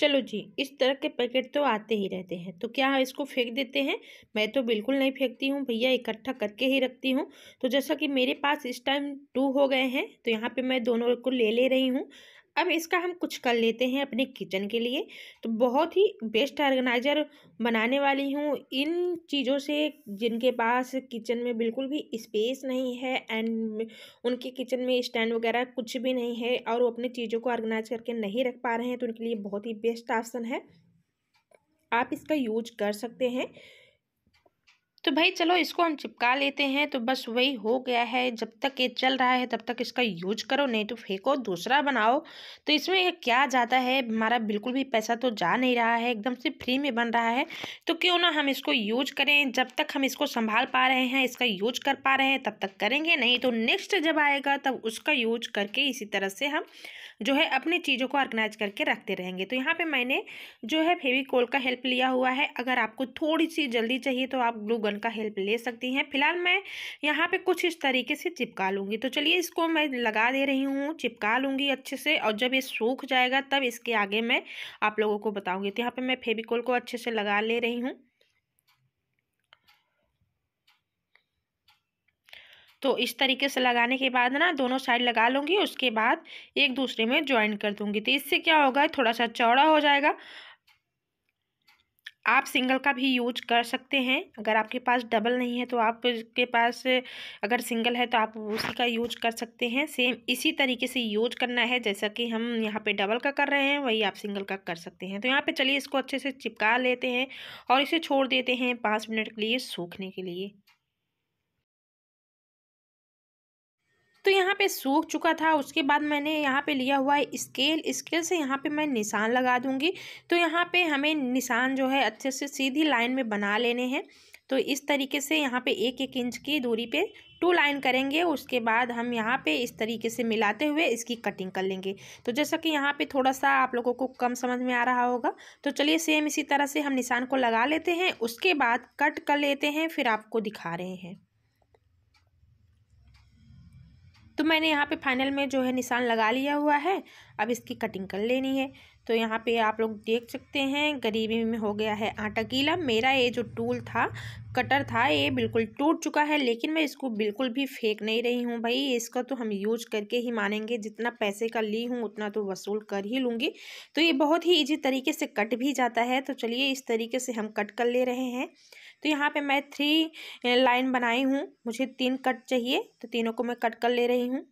चलो जी इस तरह के पैकेट तो आते ही रहते हैं तो क्या इसको फेंक देते हैं मैं तो बिल्कुल नहीं फेंकती हूँ भैया इकट्ठा करके ही रखती हूँ तो जैसा कि मेरे पास इस टाइम टू हो गए हैं तो यहाँ पे मैं दोनों को ले ले रही हूँ अब इसका हम कुछ कर लेते हैं अपने किचन के लिए तो बहुत ही बेस्ट ऑर्गेनाइज़र बनाने वाली हूँ इन चीज़ों से जिनके पास किचन में बिल्कुल भी स्पेस नहीं है एंड उनके किचन में स्टैंड वगैरह कुछ भी नहीं है और वो अपनी चीज़ों को ऑर्गेनाइज करके नहीं रख पा रहे हैं तो उनके लिए बहुत ही बेस्ट ऑप्शन है आप इसका यूज कर सकते हैं तो भाई चलो इसको हम चिपका लेते हैं तो बस वही हो गया है जब तक ये चल रहा है तब तक इसका यूज करो नहीं तो फेंको दूसरा बनाओ तो इसमें क्या जाता है हमारा बिल्कुल भी पैसा तो जा नहीं रहा है एकदम से फ्री में बन रहा है तो क्यों ना हम इसको यूज करें जब तक हम इसको संभाल पा रहे हैं इसका यूज कर पा रहे हैं तब तक करेंगे नहीं तो नेक्स्ट जब आएगा तब उसका यूज करके इसी तरह से हम जो है अपनी चीज़ों को ऑर्गेनाइज करके रखते रहेंगे तो यहाँ पर मैंने जो है फेविकोल का हेल्प लिया हुआ है अगर आपको थोड़ी सी जल्दी चाहिए तो आप ग्लू रिबन का हेल्प ले सकती हैं फिलहाल मैं यहाँ पे कुछ इस तरीके से चिपका लूँगी तो चलिए इसको मैं लगा दे रही हूँ चिपका लूँगी अच्छे से और जब ये सूख जाएगा तब इसके आगे मैं आप लोगों को बताऊँगी तो यहाँ पर मैं फेविकोल को अच्छे से लगा ले रही हूँ तो इस तरीके से लगाने के बाद ना दोनों साइड लगा लूँगी उसके बाद एक दूसरे में ज्वाइन कर दूँगी तो इससे क्या होगा थोड़ा सा चौड़ा हो जाएगा आप सिंगल का भी यूज कर सकते हैं अगर आपके पास डबल नहीं है तो आपके पास अगर सिंगल है तो आप उसी का यूज कर सकते हैं सेम इसी तरीके से यूज करना है जैसा कि हम यहाँ पे डबल का कर रहे हैं वही आप सिंगल का कर सकते हैं तो यहाँ पे चलिए इसको अच्छे से चिपका लेते हैं और इसे छोड़ देते हैं पाँच मिनट के लिए सूखने के लिए तो यहाँ पे सूख चुका था उसके बाद मैंने यहाँ पे लिया हुआ है स्केल स्केल से यहाँ पे मैं निशान लगा दूँगी तो यहाँ पे हमें निशान जो है अच्छे से सीधी लाइन में बना लेने हैं तो इस तरीके से यहाँ पे एक एक इंच की दूरी पे टू लाइन करेंगे उसके बाद हम यहाँ पे इस तरीके से मिलाते हुए इसकी कटिंग कर लेंगे तो जैसा कि यहाँ पे थोड़ा सा आप लोगों को कम समझ में आ रहा होगा तो चलिए सेम इसी तरह से हम निशान को लगा लेते हैं उसके बाद कट कर लेते हैं फिर आपको दिखा रहे हैं तो मैंने यहाँ पे फाइनल में जो है निशान लगा लिया हुआ है अब इसकी कटिंग कर लेनी है तो यहाँ पे आप लोग देख सकते हैं गरीबी में हो गया है आटा गीला मेरा ये जो टूल था कटर था ये बिल्कुल टूट चुका है लेकिन मैं इसको बिल्कुल भी फेंक नहीं रही हूँ भाई इसका तो हम यूज करके ही मानेंगे जितना पैसे का ली हूँ उतना तो वसूल कर ही लूँगी तो ये बहुत ही ईजी तरीके से कट भी जाता है तो चलिए इस तरीके से हम कट कर ले रहे हैं तो यहाँ पे मैं थ्री लाइन बनाई हूँ मुझे तीन कट चाहिए तो तीनों को मैं कट कर ले रही हूँ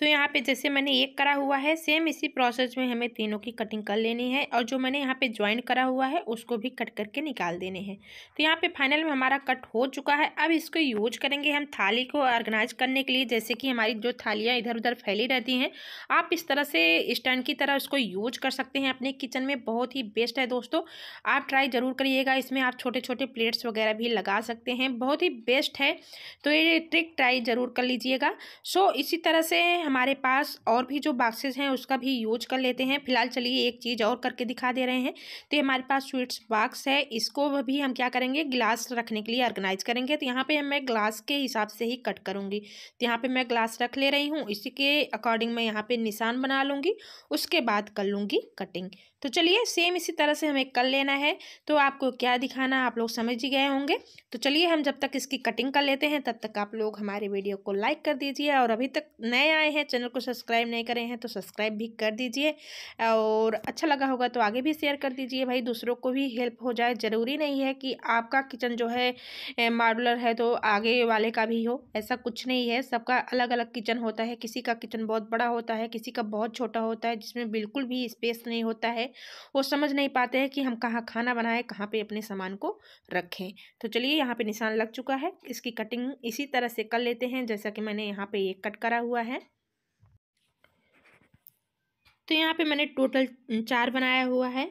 तो यहाँ पे जैसे मैंने एक करा हुआ है सेम इसी प्रोसेस में हमें तीनों की कटिंग कर लेनी है और जो मैंने यहाँ पे ज्वाइन करा हुआ है उसको भी कट करके निकाल देने हैं तो यहाँ पे फाइनल में हमारा कट हो चुका है अब इसको यूज करेंगे हम थाली को ऑर्गेनाइज करने के लिए जैसे कि हमारी जो थालियाँ इधर उधर फैली रहती हैं आप इस तरह से स्टैंड की तरह उसको यूज कर सकते हैं अपने किचन में बहुत ही बेस्ट है दोस्तों आप ट्राई ज़रूर करिएगा इसमें आप छोटे छोटे प्लेट्स वगैरह भी लगा सकते हैं बहुत ही बेस्ट है तो ये ट्रिक ट्राई ज़रूर कर लीजिएगा सो इसी तरह से हमारे पास और भी जो बॉक्सेस हैं उसका भी यूज कर लेते हैं फिलहाल चलिए एक चीज़ और करके दिखा दे रहे हैं तो हमारे पास स्वीट्स बॉक्स है इसको भी हम क्या करेंगे ग्लास रखने के लिए ऑर्गेनाइज करेंगे तो यहाँ पे मैं ग्लास के हिसाब से ही कट करूँगी तो यहाँ पर मैं ग्लास रख ले रही हूँ इसी के अकॉर्डिंग मैं यहाँ पर निशान बना लूँगी उसके बाद कर लूँगी कटिंग तो चलिए सेम इसी तरह से हमें कर लेना है तो आपको क्या दिखाना आप लोग समझ ही गए होंगे तो चलिए हम जब तक इसकी कटिंग कर लेते हैं तब तक आप लोग हमारे वीडियो को लाइक कर दीजिए और अभी तक नए आए हैं हैं चैनल को सब्सक्राइब नहीं करें हैं तो सब्सक्राइब भी कर दीजिए और अच्छा लगा होगा तो आगे भी शेयर कर दीजिए भाई दूसरों को भी हेल्प हो जाए ज़रूरी नहीं है कि आपका किचन जो है मॉडुलर है तो आगे वाले का भी हो ऐसा कुछ नहीं है सबका अलग अलग किचन होता है किसी का किचन बहुत बड़ा होता है किसी का बहुत छोटा होता है जिसमें बिल्कुल भी स्पेस नहीं होता है वो समझ नहीं पाते हैं कि हम कहाँ खाना बनाएं कहाँ पे अपने सामान को रखें तो चलिए यहाँ पे निशान लग चुका है इसकी कटिंग इसी तरह से कर लेते हैं जैसा कि मैंने यहाँ पे ये कट करा हुआ है तो यहाँ पे मैंने टोटल चार बनाया हुआ है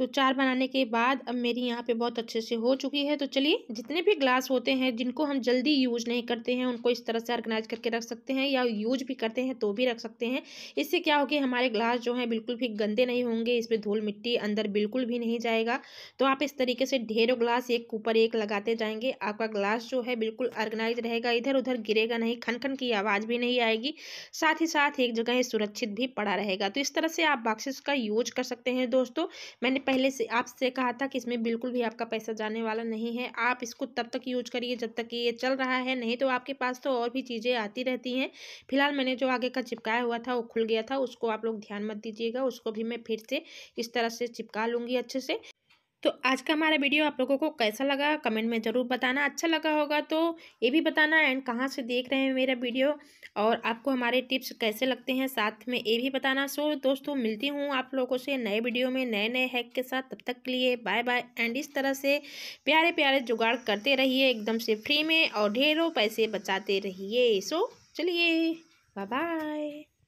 तो चार बनाने के बाद अब मेरी यहाँ पे बहुत अच्छे से हो चुकी है तो चलिए जितने भी ग्लास होते हैं जिनको हम जल्दी यूज नहीं करते हैं उनको इस तरह से ऑर्गेनाइज करके रख सकते हैं या यूज भी करते हैं तो भी रख सकते हैं इससे क्या होगी हमारे ग्लास जो हैं बिल्कुल भी गंदे नहीं होंगे इसमें धूल मिट्टी अंदर बिल्कुल भी नहीं जाएगा तो आप इस तरीके से ढेरों ग्लास एक ऊपर एक लगाते जाएंगे आपका ग्लास जो है बिल्कुल ऑर्गेनाइज रहेगा इधर उधर गिरेगा नहीं खन खन की आवाज़ भी नहीं आएगी साथ ही साथ एक जगह सुरक्षित भी पड़ा रहेगा तो इस तरह से आप बॉक्सेस का यूज कर सकते हैं दोस्तों मैंने पहले से आपसे कहा था कि इसमें बिल्कुल भी आपका पैसा जाने वाला नहीं है आप इसको तब तक यूज करिए जब तक कि ये चल रहा है नहीं तो आपके पास तो और भी चीज़ें आती रहती हैं फिलहाल मैंने जो आगे का चिपकाया हुआ था वो खुल गया था उसको आप लोग ध्यान मत दीजिएगा उसको भी मैं फिर से इस तरह से चिपका लूँगी अच्छे से तो आज का हमारा वीडियो आप लोगों को कैसा लगा कमेंट में ज़रूर बताना अच्छा लगा होगा तो ये भी बताना एंड कहाँ से देख रहे हैं मेरा वीडियो और आपको हमारे टिप्स कैसे लगते हैं साथ में ये भी बताना सो दोस्तों मिलती हूँ आप लोगों से नए वीडियो में नए नए हैक के साथ तब तक के लिए बाय बाय एंड इस तरह से प्यारे प्यारे जुगाड़ करते रहिए एकदम से फ्री में और ढेरों पैसे बचाते रहिए सो चलिए बाय बाय